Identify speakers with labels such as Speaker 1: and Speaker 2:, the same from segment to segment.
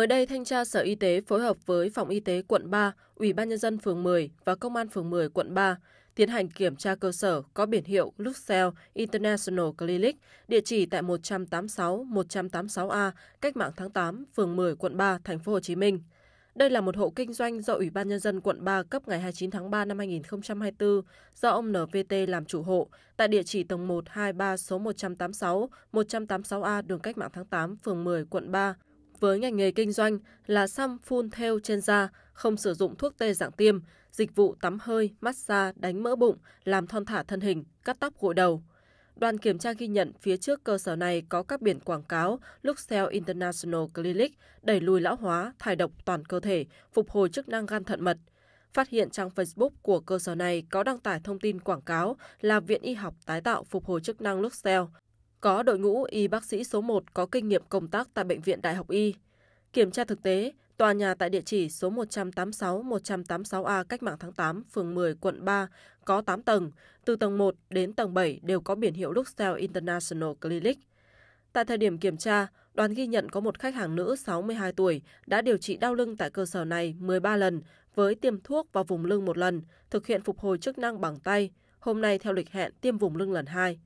Speaker 1: Mới đây, Thanh tra Sở Y tế phối hợp với Phòng Y tế quận 3, Ủy ban Nhân dân phường 10 và Công an phường 10 quận 3 tiến hành kiểm tra cơ sở có biển hiệu Luxel International Clinic, địa chỉ tại 186-186A, cách mạng tháng 8, phường 10, quận 3, thành phố Hồ Chí Minh. Đây là một hộ kinh doanh do Ủy ban Nhân dân quận 3 cấp ngày 29 tháng 3 năm 2024 do ông NVT làm chủ hộ tại địa chỉ tầng 123 số 186, 186A đường cách mạng tháng 8, phường 10, quận 3 với ngành nghề kinh doanh là xăm phun theo trên da, không sử dụng thuốc tê dạng tiêm, dịch vụ tắm hơi, massage, đánh mỡ bụng, làm thon thả thân hình, cắt tóc gội đầu. Đoàn kiểm tra ghi nhận phía trước cơ sở này có các biển quảng cáo Luxel International Clinic đẩy lùi lão hóa, thải độc toàn cơ thể, phục hồi chức năng gan thận mật. Phát hiện trang Facebook của cơ sở này có đăng tải thông tin quảng cáo là Viện Y học tái tạo phục hồi chức năng Luxel, có đội ngũ y bác sĩ số 1 có kinh nghiệm công tác tại Bệnh viện Đại học Y. Kiểm tra thực tế, tòa nhà tại địa chỉ số 186-186A Cách mạng tháng 8, phường 10, quận 3, có 8 tầng, từ tầng 1 đến tầng 7 đều có biển hiệu Luxel International Clinic. Tại thời điểm kiểm tra, đoàn ghi nhận có một khách hàng nữ 62 tuổi đã điều trị đau lưng tại cơ sở này 13 lần với tiêm thuốc vào vùng lưng một lần, thực hiện phục hồi chức năng bằng tay. Hôm nay theo lịch hẹn tiêm vùng lưng lần 2.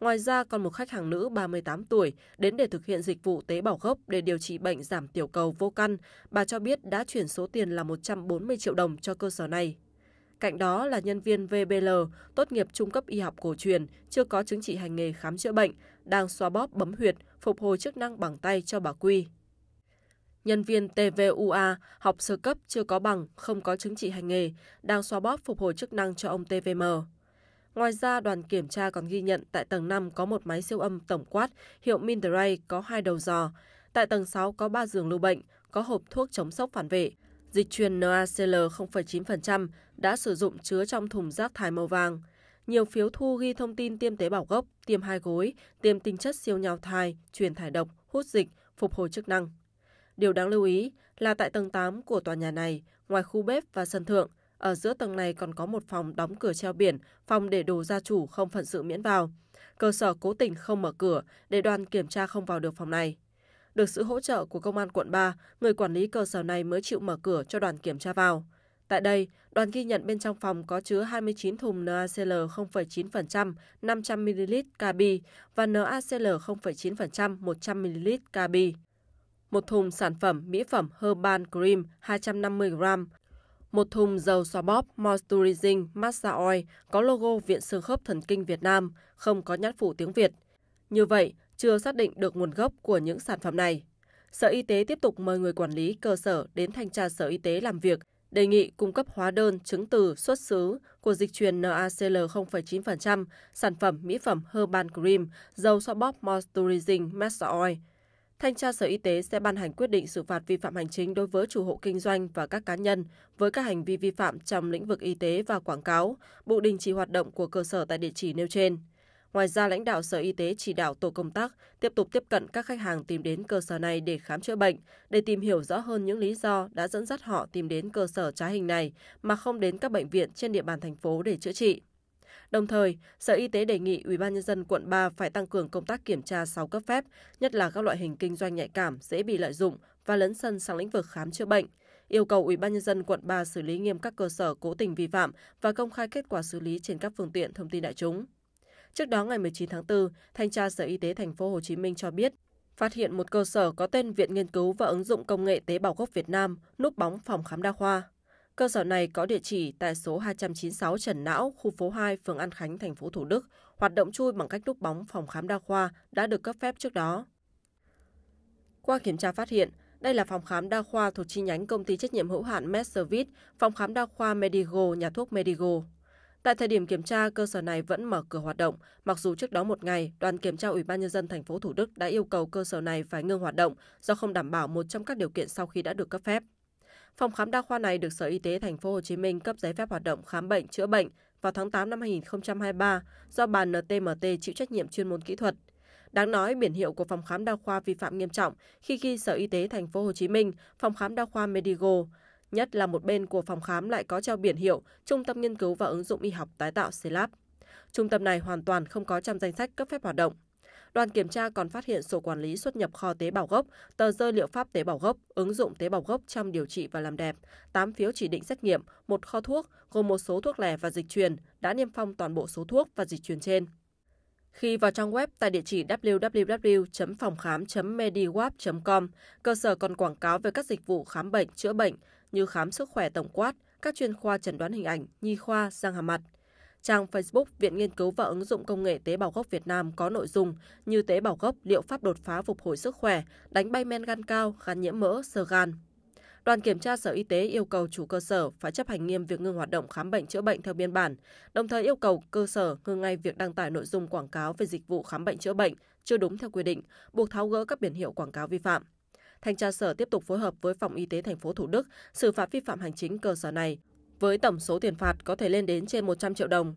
Speaker 1: Ngoài ra, còn một khách hàng nữ 38 tuổi đến để thực hiện dịch vụ tế bào gốc để điều trị bệnh giảm tiểu cầu vô căn. Bà cho biết đã chuyển số tiền là 140 triệu đồng cho cơ sở này. Cạnh đó là nhân viên VBL, tốt nghiệp trung cấp y học cổ truyền, chưa có chứng chỉ hành nghề khám chữa bệnh, đang xoa bóp bấm huyệt, phục hồi chức năng bằng tay cho bà Quy. Nhân viên TVUA, học sơ cấp chưa có bằng, không có chứng chỉ hành nghề, đang xoa bóp phục hồi chức năng cho ông TVM. Ngoài ra, đoàn kiểm tra còn ghi nhận tại tầng 5 có một máy siêu âm tổng quát hiệu Mindray có hai đầu dò tại tầng 6 có 3 giường lưu bệnh, có hộp thuốc chống sốc phản vệ. Dịch truyền NaCl 0,9% đã sử dụng chứa trong thùng rác thải màu vàng. Nhiều phiếu thu ghi thông tin tiêm tế bào gốc, tiêm hai gối, tiêm tinh chất siêu nhau thai, truyền thải độc, hút dịch, phục hồi chức năng. Điều đáng lưu ý là tại tầng 8 của tòa nhà này, ngoài khu bếp và sân thượng, ở giữa tầng này còn có một phòng đóng cửa treo biển, phòng để đồ gia chủ không phận sự miễn vào. Cơ sở cố tình không mở cửa để đoàn kiểm tra không vào được phòng này. Được sự hỗ trợ của công an quận 3, người quản lý cơ sở này mới chịu mở cửa cho đoàn kiểm tra vào. Tại đây, đoàn ghi nhận bên trong phòng có chứa 29 thùng NaCl 0,9% 500ml kb và NaCl 0,9% 100ml kb, Một thùng sản phẩm mỹ phẩm Herbal Cream 250g, một thùng dầu xoa bóp Moisturizing Massage Oil có logo Viện Xương Khớp Thần Kinh Việt Nam, không có nhãn phụ tiếng Việt. Như vậy, chưa xác định được nguồn gốc của những sản phẩm này. Sở Y tế tiếp tục mời người quản lý cơ sở đến thanh tra Sở Y tế làm việc, đề nghị cung cấp hóa đơn chứng từ xuất xứ của dịch truyền NaCl 0,9%, sản phẩm mỹ phẩm Herbal Cream, dầu xoa bóp Moisturizing Massage Oil, Thanh tra Sở Y tế sẽ ban hành quyết định xử phạt vi phạm hành chính đối với chủ hộ kinh doanh và các cá nhân với các hành vi vi phạm trong lĩnh vực y tế và quảng cáo, buộc đình chỉ hoạt động của cơ sở tại địa chỉ nêu trên. Ngoài ra, lãnh đạo Sở Y tế chỉ đạo tổ công tác tiếp tục tiếp cận các khách hàng tìm đến cơ sở này để khám chữa bệnh, để tìm hiểu rõ hơn những lý do đã dẫn dắt họ tìm đến cơ sở trá hình này mà không đến các bệnh viện trên địa bàn thành phố để chữa trị. Đồng thời, Sở Y tế đề nghị UBND quận 3 phải tăng cường công tác kiểm tra 6 cấp phép, nhất là các loại hình kinh doanh nhạy cảm dễ bị lợi dụng và lấn sân sang lĩnh vực khám chữa bệnh. Yêu cầu UBND quận 3 xử lý nghiêm các cơ sở cố tình vi phạm và công khai kết quả xử lý trên các phương tiện thông tin đại chúng. Trước đó ngày 19 tháng 4, thanh tra Sở Y tế thành phố Hồ Chí Minh cho biết phát hiện một cơ sở có tên Viện Nghiên cứu và ứng dụng công nghệ tế bào gốc Việt Nam núp bóng phòng khám đa khoa. Cơ sở này có địa chỉ tại số 296 Trần Não, khu phố 2, phường An Khánh, thành phố Thủ Đức, hoạt động chui bằng cách núp bóng phòng khám đa khoa đã được cấp phép trước đó. Qua kiểm tra phát hiện, đây là phòng khám đa khoa thuộc chi nhánh công ty trách nhiệm hữu hạn Medservice, phòng khám đa khoa Medigo, nhà thuốc Medigo. Tại thời điểm kiểm tra, cơ sở này vẫn mở cửa hoạt động, mặc dù trước đó một ngày, đoàn kiểm tra Ủy ban nhân dân thành phố Thủ Đức đã yêu cầu cơ sở này phải ngưng hoạt động do không đảm bảo một trong các điều kiện sau khi đã được cấp phép. Phòng khám đa khoa này được Sở Y tế Thành phố Hồ Chí Minh cấp giấy phép hoạt động khám bệnh chữa bệnh vào tháng 8 năm 2023 do bà NTMT chịu trách nhiệm chuyên môn kỹ thuật. Đáng nói, biển hiệu của phòng khám đa khoa vi phạm nghiêm trọng khi ghi Sở Y tế Thành phố Hồ Chí Minh, phòng khám đa khoa Medigo, nhất là một bên của phòng khám lại có treo biển hiệu Trung tâm nghiên cứu và ứng dụng y học tái tạo CLAB. Trung tâm này hoàn toàn không có trong danh sách cấp phép hoạt động. Đoàn kiểm tra còn phát hiện sổ quản lý xuất nhập kho tế bào gốc, tờ rơi liệu pháp tế bào gốc, ứng dụng tế bào gốc trong điều trị và làm đẹp, 8 phiếu chỉ định xét nghiệm, một kho thuốc gồm một số thuốc lẻ và dịch truyền đã niêm phong toàn bộ số thuốc và dịch truyền trên. Khi vào trang web tại địa chỉ www.phòngkhám.mediwap.com, cơ sở còn quảng cáo về các dịch vụ khám bệnh, chữa bệnh như khám sức khỏe tổng quát, các chuyên khoa chẩn đoán hình ảnh, nhi khoa, răng hàm mặt. Trang Facebook Viện Nghiên cứu và ứng dụng công nghệ tế bào gốc Việt Nam có nội dung như tế bào gốc, liệu pháp đột phá phục hồi sức khỏe, đánh bay men gan cao, gan nhiễm mỡ, sơ gan. Đoàn kiểm tra Sở Y tế yêu cầu chủ cơ sở phải chấp hành nghiêm việc ngưng hoạt động khám bệnh chữa bệnh theo biên bản, đồng thời yêu cầu cơ sở ngừng ngay việc đăng tải nội dung quảng cáo về dịch vụ khám bệnh chữa bệnh chưa đúng theo quy định, buộc tháo gỡ các biển hiệu quảng cáo vi phạm. Thanh tra sở tiếp tục phối hợp với phòng y tế thành phố Thủ Đức xử phạt vi phạm hành chính cơ sở này với tổng số tiền phạt có thể lên đến trên 100 triệu đồng.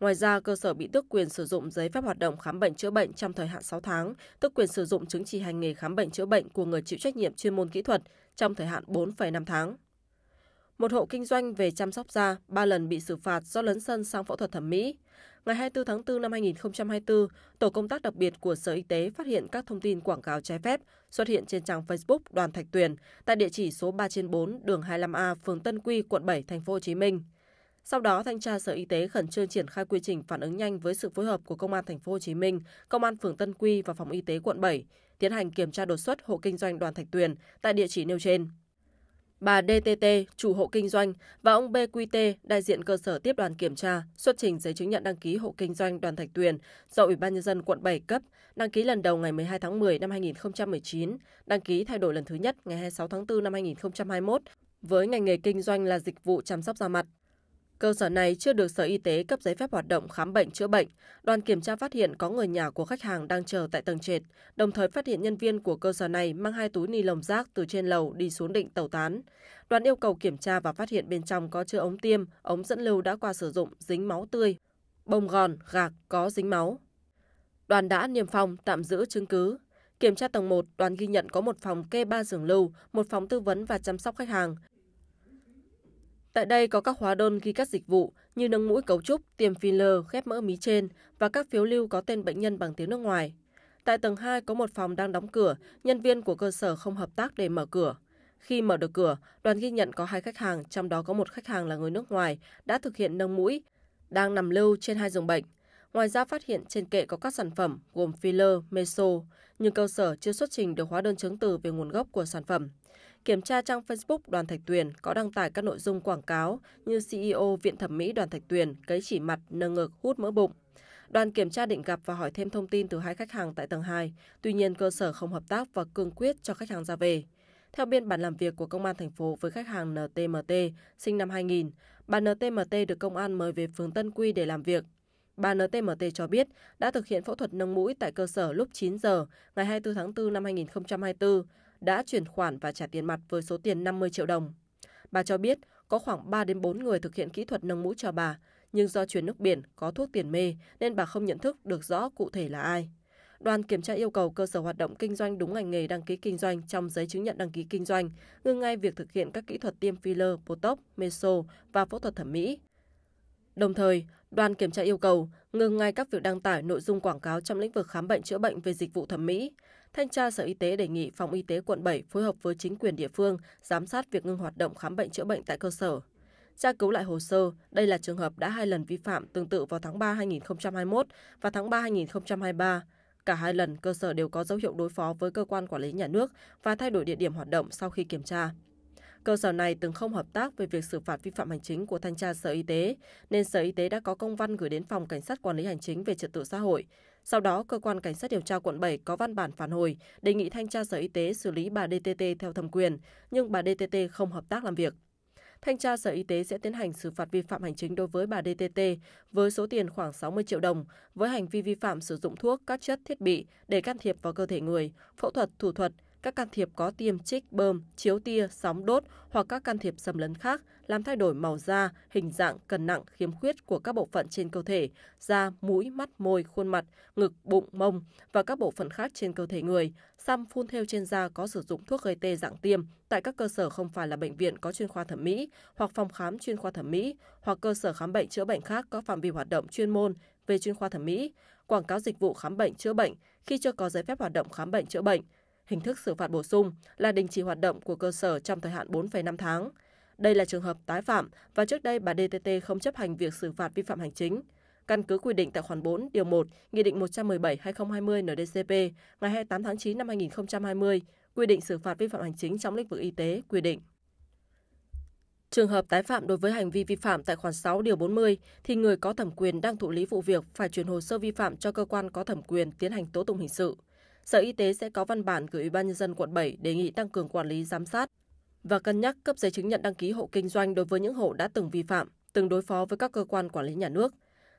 Speaker 1: Ngoài ra, cơ sở bị tước quyền sử dụng giấy phép hoạt động khám bệnh chữa bệnh trong thời hạn 6 tháng, tước quyền sử dụng chứng chỉ hành nghề khám bệnh chữa bệnh của người chịu trách nhiệm chuyên môn kỹ thuật trong thời hạn 4,5 tháng. Một hộ kinh doanh về chăm sóc da ba lần bị xử phạt do lấn sân sang phẫu thuật thẩm mỹ. Ngày 24 tháng 4 năm 2024, Tổ công tác đặc biệt của Sở Y tế phát hiện các thông tin quảng cáo trái phép xuất hiện trên trang Facebook Đoàn Thạch Tuyền tại địa chỉ số 3 trên 4 đường 25A, phường Tân Quy, quận 7, thành phố Hồ Chí Minh. Sau đó, thanh tra Sở Y tế khẩn trương triển khai quy trình phản ứng nhanh với sự phối hợp của Công an thành phố Hồ Chí Minh, Công an phường Tân Quy và Phòng Y tế quận 7, tiến hành kiểm tra đột xuất hộ kinh doanh Đoàn Thạch Tuyền tại địa chỉ nêu trên. Bà DTT, chủ hộ kinh doanh, và ông BQT, đại diện cơ sở tiếp đoàn kiểm tra, xuất trình giấy chứng nhận đăng ký hộ kinh doanh đoàn Thạch Tuyền do Ủy ban Nhân dân quận 7 cấp, đăng ký lần đầu ngày 12 tháng 10 năm 2019, đăng ký thay đổi lần thứ nhất ngày 26 tháng 4 năm 2021, với ngành nghề kinh doanh là dịch vụ chăm sóc da mặt. Cơ sở này chưa được Sở Y tế cấp giấy phép hoạt động khám bệnh chữa bệnh. Đoàn kiểm tra phát hiện có người nhà của khách hàng đang chờ tại tầng trệt, đồng thời phát hiện nhân viên của cơ sở này mang hai túi ni lông rác từ trên lầu đi xuống định tẩu tán. Đoàn yêu cầu kiểm tra và phát hiện bên trong có chứa ống tiêm, ống dẫn lưu đã qua sử dụng, dính máu tươi, bông gòn, gạc có dính máu. Đoàn đã niêm phong, tạm giữ chứng cứ, Kiểm tra tầng 1, đoàn ghi nhận có một phòng kê 3 giường lưu, một phòng tư vấn và chăm sóc khách hàng. Tại đây có các hóa đơn ghi các dịch vụ như nâng mũi cấu trúc, tiêm filler, ghép mỡ mí trên và các phiếu lưu có tên bệnh nhân bằng tiếng nước ngoài. Tại tầng 2 có một phòng đang đóng cửa, nhân viên của cơ sở không hợp tác để mở cửa. Khi mở được cửa, đoàn ghi nhận có hai khách hàng, trong đó có một khách hàng là người nước ngoài, đã thực hiện nâng mũi, đang nằm lưu trên hai giường bệnh. Ngoài ra phát hiện trên kệ có các sản phẩm gồm filler, meso, nhưng cơ sở chưa xuất trình được hóa đơn chứng từ về nguồn gốc của sản phẩm kiểm tra trang Facebook Đoàn Thạch Tuyền có đăng tải các nội dung quảng cáo như CEO Viện Thẩm mỹ Đoàn Thạch Tuyền cấy chỉ mặt, nâng ngực, hút mỡ bụng. Đoàn kiểm tra định gặp và hỏi thêm thông tin từ hai khách hàng tại tầng 2, tuy nhiên cơ sở không hợp tác và cương quyết cho khách hàng ra về. Theo biên bản làm việc của công an thành phố với khách hàng NTMT, sinh năm 2000, bà NTMT được công an mời về phường Tân Quy để làm việc. Bà NTMT cho biết đã thực hiện phẫu thuật nâng mũi tại cơ sở lúc 9 giờ ngày 24 tháng 4 năm 2024 đã chuyển khoản và trả tiền mặt với số tiền 50 triệu đồng. Bà cho biết có khoảng 3 đến 4 người thực hiện kỹ thuật nâng mũi cho bà, nhưng do chuyến nước biển có thuốc tiền mê nên bà không nhận thức được rõ cụ thể là ai. Đoàn kiểm tra yêu cầu cơ sở hoạt động kinh doanh đúng ngành nghề đăng ký kinh doanh trong giấy chứng nhận đăng ký kinh doanh, ngưng ngay việc thực hiện các kỹ thuật tiêm filler, botox, meso và phẫu thuật thẩm mỹ. Đồng thời, Đoàn kiểm tra yêu cầu ngừng ngay các việc đăng tải nội dung quảng cáo trong lĩnh vực khám bệnh chữa bệnh về dịch vụ thẩm mỹ. Thanh tra Sở Y tế đề nghị Phòng Y tế quận 7 phối hợp với chính quyền địa phương giám sát việc ngừng hoạt động khám bệnh chữa bệnh tại cơ sở. Tra cứu lại hồ sơ, đây là trường hợp đã hai lần vi phạm tương tự vào tháng 3 2021 và tháng 3 2023. Cả hai lần cơ sở đều có dấu hiệu đối phó với cơ quan quản lý nhà nước và thay đổi địa điểm hoạt động sau khi kiểm tra. Cơ sở này từng không hợp tác về việc xử phạt vi phạm hành chính của thanh tra Sở Y tế, nên Sở Y tế đã có công văn gửi đến Phòng Cảnh sát Quản lý Hành chính về Trật tự xã hội. Sau đó, Cơ quan Cảnh sát điều tra quận 7 có văn bản phản hồi, đề nghị thanh tra Sở Y tế xử lý bà DTT theo thẩm quyền, nhưng bà DTT không hợp tác làm việc. Thanh tra Sở Y tế sẽ tiến hành xử phạt vi phạm hành chính đối với bà DTT với số tiền khoảng 60 triệu đồng với hành vi vi phạm sử dụng thuốc, các chất, thiết bị để can thiệp vào cơ thể người, phẫu thuật, thủ thuật, các can thiệp có tiêm trích bơm, chiếu tia, sóng đốt hoặc các can thiệp xâm lấn khác làm thay đổi màu da, hình dạng, cân nặng, khiếm khuyết của các bộ phận trên cơ thể, da, mũi, mắt, môi, khuôn mặt, ngực, bụng, mông và các bộ phận khác trên cơ thể người. Xăm phun theo trên da có sử dụng thuốc gây tê dạng tiêm tại các cơ sở không phải là bệnh viện có chuyên khoa thẩm mỹ hoặc phòng khám chuyên khoa thẩm mỹ hoặc cơ sở khám bệnh chữa bệnh khác có phạm vi hoạt động chuyên môn về chuyên khoa thẩm mỹ, quảng cáo dịch vụ khám bệnh chữa bệnh khi chưa có giấy phép hoạt động khám bệnh chữa bệnh – hình thức xử phạt bổ sung là đình chỉ hoạt động của cơ sở trong thời hạn 4,5 tháng. Đây là trường hợp tái phạm và trước đây bà DTT không chấp hành việc xử phạt vi phạm hành chính. Căn cứ quy định tại khoản 4, điều 1, Nghị định 117-2020 NDCP ngày 28 tháng 9 năm 2020 quy định xử phạt vi phạm hành chính trong lĩnh vực y tế quy định. Trường hợp tái phạm đối với hành vi vi phạm tại khoản 6 điều 40 thì người có thẩm quyền đang thụ lý vụ việc phải chuyển hồ sơ vi phạm cho cơ quan có thẩm quyền tiến hành tố tụng hình sự. Sở Y tế sẽ có văn bản gửi Ủy ban nhân dân quận 7 đề nghị tăng cường quản lý giám sát và cân nhắc cấp giấy chứng nhận đăng ký hộ kinh doanh đối với những hộ đã từng vi phạm, từng đối phó với các cơ quan quản lý nhà nước.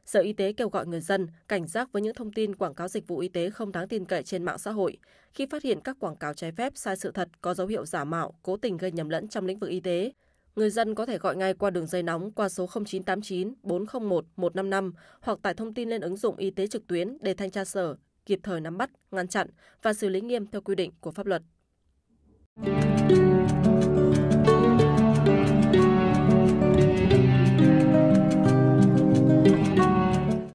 Speaker 1: Sở Y tế kêu gọi người dân cảnh giác với những thông tin quảng cáo dịch vụ y tế không đáng tin cậy trên mạng xã hội khi phát hiện các quảng cáo trái phép sai sự thật có dấu hiệu giả mạo, cố tình gây nhầm lẫn trong lĩnh vực y tế. Người dân có thể gọi ngay qua đường dây nóng qua số 0989 401 155 hoặc tải thông tin lên ứng dụng y tế trực tuyến để thanh tra sở kịp thời nắm bắt, ngăn chặn và xử lý nghiêm theo quy định của pháp luật.